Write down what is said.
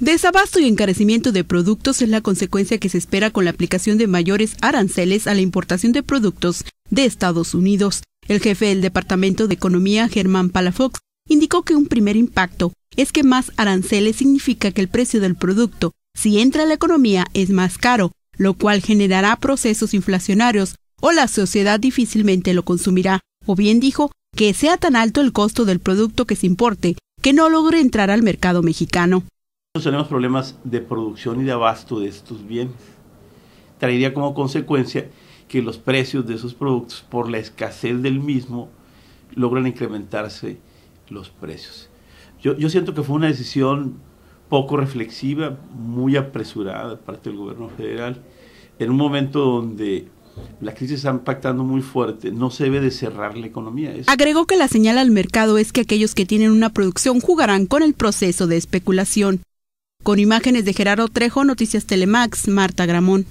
Desabasto y encarecimiento de productos es la consecuencia que se espera con la aplicación de mayores aranceles a la importación de productos de Estados Unidos. El jefe del Departamento de Economía, Germán Palafox, indicó que un primer impacto es que más aranceles significa que el precio del producto, si entra a la economía, es más caro, lo cual generará procesos inflacionarios o la sociedad difícilmente lo consumirá. O bien dijo que sea tan alto el costo del producto que se importe que no logre entrar al mercado mexicano tenemos problemas de producción y de abasto de estos bienes. Traería como consecuencia que los precios de esos productos, por la escasez del mismo, logran incrementarse los precios. Yo, siento que fue una decisión poco reflexiva, muy apresurada de parte del gobierno federal, en un momento donde la crisis está impactando muy fuerte, no se debe de cerrar la economía. Agregó que la señal al mercado es que aquellos que tienen una producción jugarán con el proceso de especulación. Con imágenes de Gerardo Trejo, Noticias Telemax, Marta Gramón.